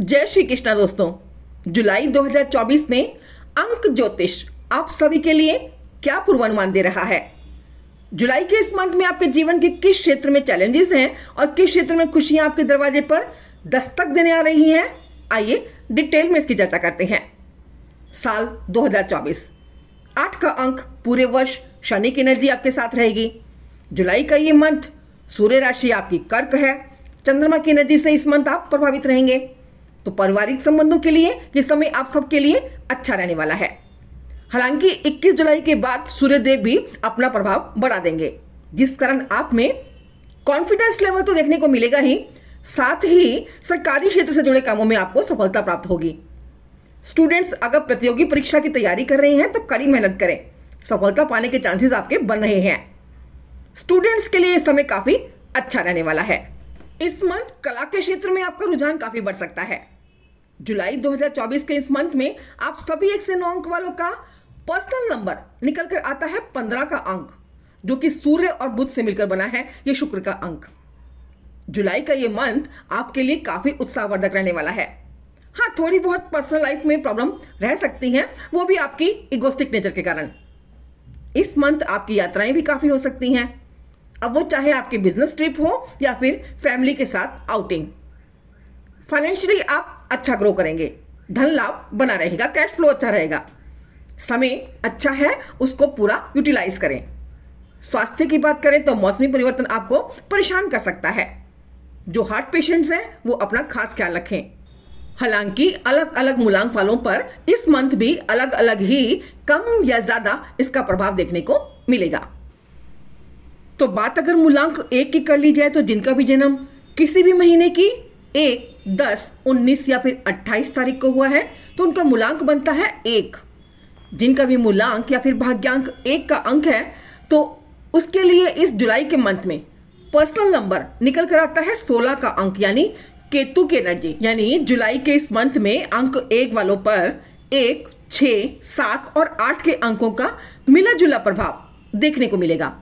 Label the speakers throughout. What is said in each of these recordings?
Speaker 1: जय श्री कृष्णा दोस्तों जुलाई 2024 में अंक ज्योतिष आप सभी के लिए क्या पूर्वानुमान दे रहा है जुलाई के इस मंथ में आपके जीवन के किस क्षेत्र में चैलेंजेस हैं और किस क्षेत्र में खुशियां आपके दरवाजे पर दस्तक देने आ रही हैं आइए डिटेल में इसकी चर्चा करते हैं साल 2024 आठ का अंक पूरे वर्ष शनि की एनर्जी आपके साथ रहेगी जुलाई का ये मंथ सूर्य राशि आपकी कर्क है चंद्रमा की एनर्जी से इस मंथ आप प्रभावित रहेंगे तो पारिवारिक संबंधों के लिए ये समय आप सबके लिए अच्छा रहने वाला है हालांकि 21 जुलाई के बाद सूर्यदेव भी अपना प्रभाव बढ़ा देंगे जिस कारण आप में कॉन्फिडेंस लेवल तो देखने को मिलेगा ही साथ ही सरकारी क्षेत्र से जुड़े कामों में आपको सफलता प्राप्त होगी स्टूडेंट्स अगर प्रतियोगी परीक्षा की तैयारी कर रहे हैं तो कड़ी मेहनत करें सफलता पाने के चांसेस आपके बन रहे हैं स्टूडेंट्स के लिए इस समय काफ़ी अच्छा रहने वाला है इस मंथ कला के क्षेत्र में आपका रुझान काफ़ी बढ़ सकता है जुलाई 2024 के इस मंथ में आप सभी एक से नौ अंक वालों का पर्सनल नंबर निकल कर आता है पंद्रह का अंक जो कि सूर्य और बुध से मिलकर बना है ये शुक्र का अंक जुलाई का ये मंथ आपके लिए काफ़ी उत्साहवर्धक रहने वाला है हाँ थोड़ी बहुत पर्सनल लाइफ में प्रॉब्लम रह सकती हैं वो भी आपकी इगोस्टिक नेचर के कारण इस मंथ आपकी यात्राएं भी काफ़ी हो सकती हैं अब वो चाहे आपकी बिजनेस ट्रिप हो या फिर फैमिली के साथ आउटिंग फाइनेंशियली आप अच्छा ग्रो करेंगे धन लाभ बना रहेगा कैश फ्लो अच्छा रहेगा समय अच्छा है उसको पूरा यूटिलाइज करें स्वास्थ्य की बात करें तो मौसमी परिवर्तन आपको परेशान कर सकता है जो हार्ट पेशेंट्स हैं वो अपना खास ख्याल रखें हालांकि अलग अलग मूलांक वालों पर इस मंथ भी अलग अलग ही कम या ज़्यादा इसका प्रभाव देखने को मिलेगा तो बात अगर मूलांक एक की कर ली जाए तो जिनका भी जन्म किसी भी महीने की एक दस उन्नीस या फिर अट्ठाईस तारीख को हुआ है तो उनका मूलांक बनता है एक जिनका भी मूलांक या फिर भाग्यांक एक का अंक है तो उसके लिए इस जुलाई के मंथ में पर्सनल नंबर निकल कर आता है सोलह का अंक यानी केतु की एनर्जी यानी जुलाई के इस मंथ में अंक एक वालों पर एक छ सात और आठ के अंकों का मिला जुला प्रभाव देखने को मिलेगा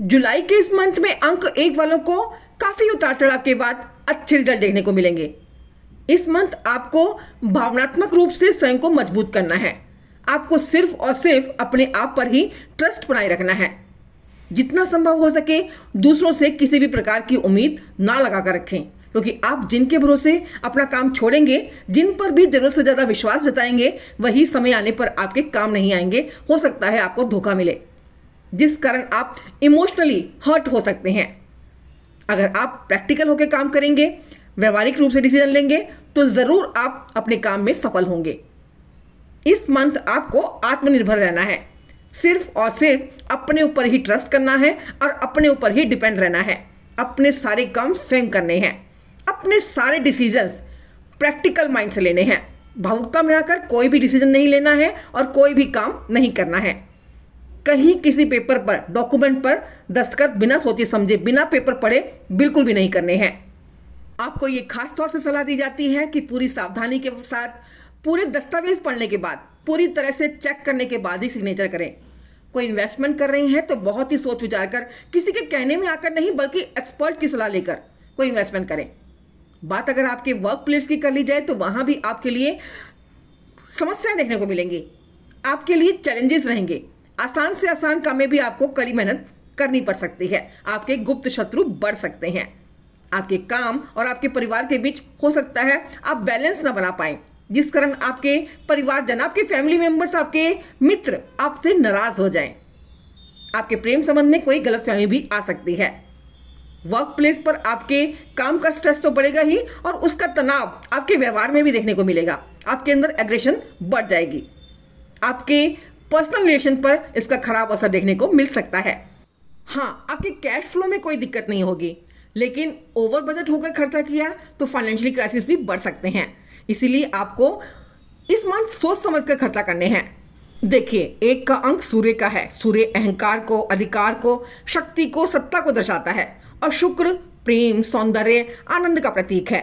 Speaker 1: जुलाई के इस मंथ में अंक एक वालों को काफ़ी उतार चढ़ाव के बाद अच्छे रिजल्ट देखने को मिलेंगे इस मंथ आपको भावनात्मक रूप से स्वयं को मजबूत करना है आपको सिर्फ और सिर्फ अपने आप पर ही ट्रस्ट बनाए रखना है जितना संभव हो सके दूसरों से किसी भी प्रकार की उम्मीद ना लगा कर रखें क्योंकि आप जिनके भरोसे अपना काम छोड़ेंगे जिन पर भी जरूरत से ज़्यादा विश्वास जताएंगे वही समय आने पर आपके काम नहीं आएंगे हो सकता है आपको धोखा मिले जिस कारण आप इमोशनली हर्ट हो सकते हैं अगर आप प्रैक्टिकल होकर काम करेंगे व्यवहारिक रूप से डिसीजन लेंगे तो ज़रूर आप अपने काम में सफल होंगे इस मंथ आपको आत्मनिर्भर रहना है सिर्फ और सिर्फ अपने ऊपर ही ट्रस्ट करना है और अपने ऊपर ही डिपेंड रहना है अपने सारे काम स्वयं करने हैं अपने सारे डिसीजंस प्रैक्टिकल माइंड से लेने हैं भावुकता में आकर कोई भी डिसीजन नहीं लेना है और कोई भी काम नहीं करना है कहीं किसी पेपर पर डॉक्यूमेंट पर दस्तखत बिना सोचे समझे बिना पेपर पढ़े बिल्कुल भी नहीं करने हैं आपको ये खास तौर से सलाह दी जाती है कि पूरी सावधानी के साथ पूरे दस्तावेज पढ़ने के बाद पूरी तरह से चेक करने के बाद ही सिग्नेचर करें कोई इन्वेस्टमेंट कर रही हैं तो बहुत ही सोच विचार कर किसी के कहने में आकर नहीं बल्कि एक्सपर्ट की सलाह लेकर कोई इन्वेस्टमेंट करें बात अगर आपके वर्क प्लेस की कर ली जाए तो वहाँ भी आपके लिए समस्याएं देखने को मिलेंगी आपके लिए चैलेंजेस रहेंगे आसान से आसान काम में भी आपको कड़ी मेहनत करनी पड़ सकती है आपके गुप्त शत्रु बढ़ सकते हैं आपके काम और आपके परिवार के बीच हो सकता है आप बैलेंस ना बना पाए जिस कारण आपके परिवारजन आपके फैमिली मेंबर्स आपके मित्र आपसे नाराज हो जाएं आपके प्रेम संबंध में कोई गलतफहमी भी आ सकती है वर्क प्लेस पर आपके काम का स्ट्रेस तो बढ़ेगा ही और उसका तनाव आपके व्यवहार में भी देखने को मिलेगा आपके अंदर एग्रेशन बढ़ जाएगी आपके पर्सनल रिलेशन पर इसका खराब असर देखने को मिल सकता है हाँ आपके कैश फ्लो में कोई दिक्कत नहीं होगी लेकिन ओवर बजट होकर खर्चा किया तो फाइनेंशियली क्राइसिस भी बढ़ सकते हैं इसीलिए आपको इस मंथ सोच समझ कर खर्चा करने हैं देखिए एक का अंक सूर्य का है सूर्य अहंकार को अधिकार को शक्ति को सत्ता को दर्शाता है और शुक्र प्रेम सौंदर्य आनंद का प्रतीक है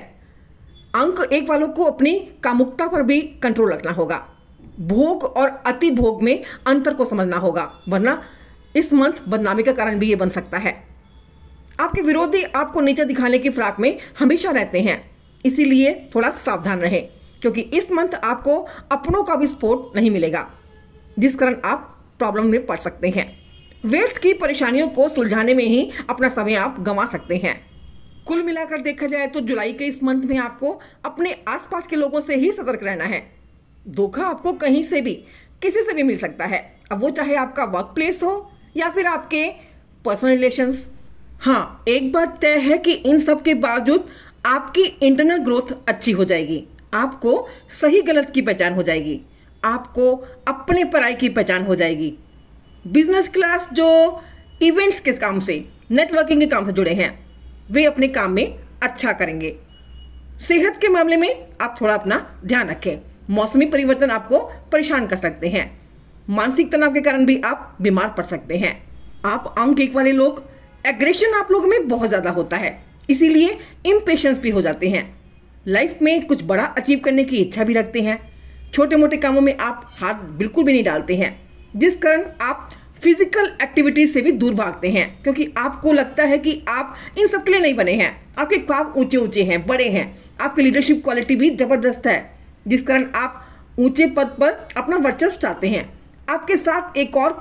Speaker 1: अंक एक वालों को अपनी कामुकता पर भी कंट्रोल रखना होगा भोग और अति भोग में अंतर को समझना होगा वरना इस मंथ बदनामी का कारण भी ये बन सकता है आपके विरोधी आपको नीचे दिखाने की फ्राक में हमेशा रहते हैं इसीलिए थोड़ा सावधान रहें क्योंकि इस मंथ आपको अपनों का भी सपोर्ट नहीं मिलेगा जिस कारण आप प्रॉब्लम में पड़ सकते हैं वेल्थ की परेशानियों को सुलझाने में ही अपना समय आप गंवा सकते हैं कुल मिलाकर देखा जाए तो जुलाई के इस मंथ में आपको अपने आसपास के लोगों से ही सतर्क रहना है धोखा आपको कहीं से भी किसी से भी मिल सकता है अब वो चाहे आपका वर्क प्लेस हो या फिर आपके पर्सनल रिलेशंस हाँ एक बात तय है कि इन सब के बावजूद आपकी इंटरनल ग्रोथ अच्छी हो जाएगी आपको सही गलत की पहचान हो जाएगी आपको अपने पराई की पहचान हो जाएगी बिजनेस क्लास जो इवेंट्स के काम से नेटवर्किंग के काम से जुड़े हैं वे अपने काम में अच्छा करेंगे सेहत के मामले में आप थोड़ा अपना ध्यान रखें मौसमी परिवर्तन आपको परेशान कर सकते हैं मानसिक तनाव के कारण भी आप बीमार पड़ सकते हैं आप आम केक वाले लोग एग्रेशन आप लोगों में बहुत ज़्यादा होता है इसीलिए इम्पेशंस भी हो जाते हैं लाइफ में कुछ बड़ा अचीव करने की इच्छा भी रखते हैं छोटे मोटे कामों में आप हाथ बिल्कुल भी नहीं डालते हैं जिस कारण आप फिजिकल एक्टिविटीज से भी दूर भागते हैं क्योंकि आपको लगता है कि आप इन सब के लिए नहीं बने हैं आपके ख्वाब ऊंचे ऊंचे हैं बड़े हैं आपकी लीडरशिप क्वालिटी भी ज़बरदस्त है जिस कारण आप ऊंचे पद पर अपना वर्चस्व चाहते हैं आपके साथ एक और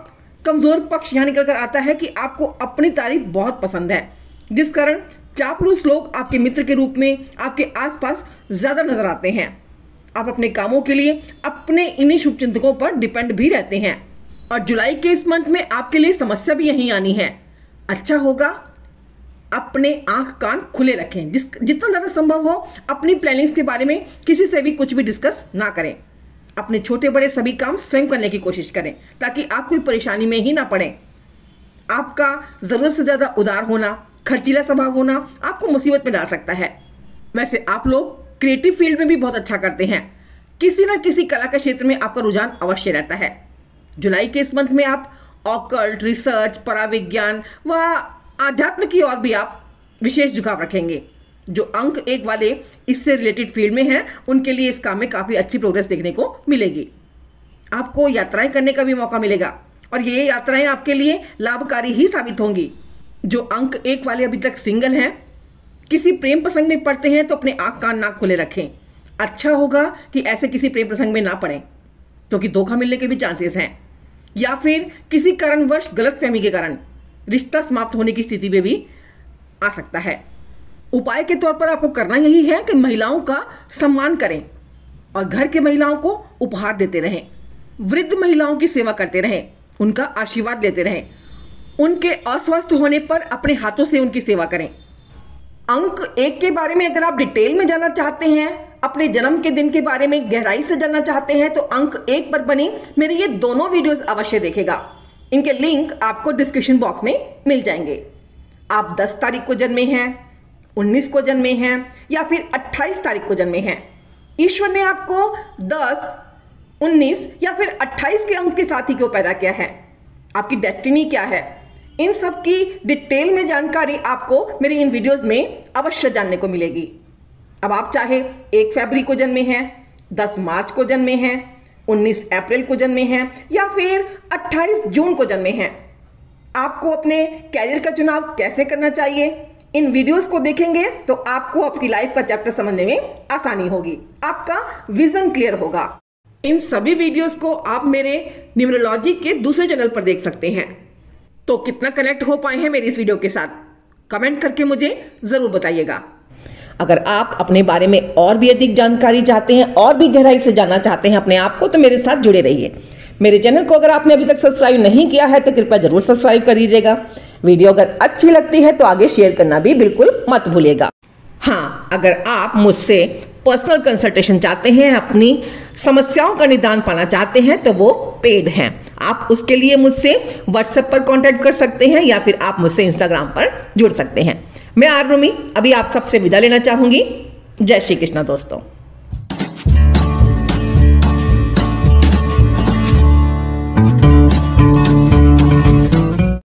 Speaker 1: कमज़ोर पक्ष यहाँ निकल कर आता है कि आपको अपनी तारीफ बहुत पसंद है जिस कारण चापलूस लोग आपके मित्र के रूप में आपके आसपास ज़्यादा नजर आते हैं आप अपने कामों के लिए अपने इन्हीं शुभचिंतकों पर डिपेंड भी रहते हैं और जुलाई के इस मंथ में आपके लिए समस्या भी यहीं आनी है अच्छा होगा अपने आंख कान खुले रखें जिस जितना ज़्यादा संभव हो अपनी प्लानिंग्स के बारे में किसी से भी कुछ भी डिस्कस ना करें अपने छोटे बड़े सभी काम स्वयं करने की कोशिश करें ताकि आप कोई परेशानी में ही ना पड़ें आपका ज़रूरत से ज़्यादा उदार होना खर्चीला स्वभाव होना आपको मुसीबत में डाल सकता है वैसे आप लोग क्रिएटिव फील्ड में भी बहुत अच्छा करते हैं किसी ना किसी कला के क्षेत्र में आपका रुझान अवश्य रहता है जुलाई के इस मंथ में आप ऑकल्ट रिसर्च पराविज्ञान व आध्यात्म की ओर भी आप विशेष झुकाव रखेंगे जो अंक एक वाले इससे रिलेटेड फील्ड में हैं उनके लिए इस काम में काफ़ी अच्छी प्रोग्रेस देखने को मिलेगी आपको यात्राएं करने का भी मौका मिलेगा और ये यात्राएं आपके लिए लाभकारी ही साबित होंगी जो अंक एक वाले अभी तक सिंगल हैं किसी प्रेम प्रसंग में पढ़ते हैं तो अपने आँख कान नाक खुले रखें अच्छा होगा कि ऐसे किसी प्रेम प्रसंग में ना पढ़ें क्योंकि तो धोखा मिलने के भी चांसेस हैं या फिर किसी कारणवश फहमी के कारण रिश्ता समाप्त होने की स्थिति में भी आ सकता है उपाय के तौर पर आपको करना यही है कि महिलाओं का सम्मान करें और घर के महिलाओं को उपहार देते रहें वृद्ध महिलाओं की सेवा करते रहें उनका आशीर्वाद लेते रहें उनके अस्वस्थ होने पर अपने हाथों से उनकी सेवा करें अंक एक के बारे में अगर आप डिटेल में जाना चाहते हैं अपने जन्म के दिन के बारे में गहराई से जानना चाहते हैं तो अंक एक पर बनी मेरे ये दोनों वीडियोस अवश्य देखेगा इनके लिंक आपको डिस्क्रिप्शन बॉक्स में मिल जाएंगे आप 10 तारीख को जन्मे हैं 19 को जन्मे हैं या फिर 28 तारीख को जन्मे हैं ईश्वर ने आपको 10, 19 या फिर 28 के अंक के साथ ही क्यों पैदा किया है आपकी डेस्टिनी क्या है इन सब की डिटेल में जानकारी आपको मेरी इन वीडियोस में अवश्य जानने को मिलेगी अब आप चाहे एक फरवरी को जन्मे हैं दस मार्च को जन्मे हैं 19 अप्रैल को जन्मे हैं या फिर 28 जून को जन्मे हैं आपको अपने कैरियर का चुनाव कैसे करना चाहिए इन वीडियोस को देखेंगे तो आपको आपकी लाइफ का चैप्टर समझने में आसानी होगी आपका विजन क्लियर होगा इन सभी वीडियोस को आप मेरे न्यूमरोलॉजी के दूसरे चैनल पर देख सकते हैं तो कितना कनेक्ट हो पाए हैं मेरी इस वीडियो के साथ कमेंट करके मुझे ज़रूर बताइएगा अगर आप अपने बारे में और भी अधिक जानकारी चाहते हैं और भी गहराई से जानना चाहते हैं अपने आप को तो मेरे साथ जुड़े रहिए मेरे चैनल को अगर आपने अभी तक सब्सक्राइब नहीं किया है तो कृपया जरूर सब्सक्राइब कर दीजिएगा वीडियो अगर अच्छी लगती है तो आगे शेयर करना भी बिल्कुल मत भूलिएगा हाँ अगर आप मुझसे पर्सनल कंसल्टेशन चाहते हैं अपनी समस्याओं का निदान पाना चाहते हैं तो वो पेड हैं आप उसके लिए मुझसे व्हाट्सएप पर कांटेक्ट कर सकते हैं या फिर आप मुझसे इंस्टाग्राम पर जुड़ सकते हैं मैं आर रूमी अभी आप सबसे विदा लेना चाहूँगी जय श्री कृष्णा दोस्तों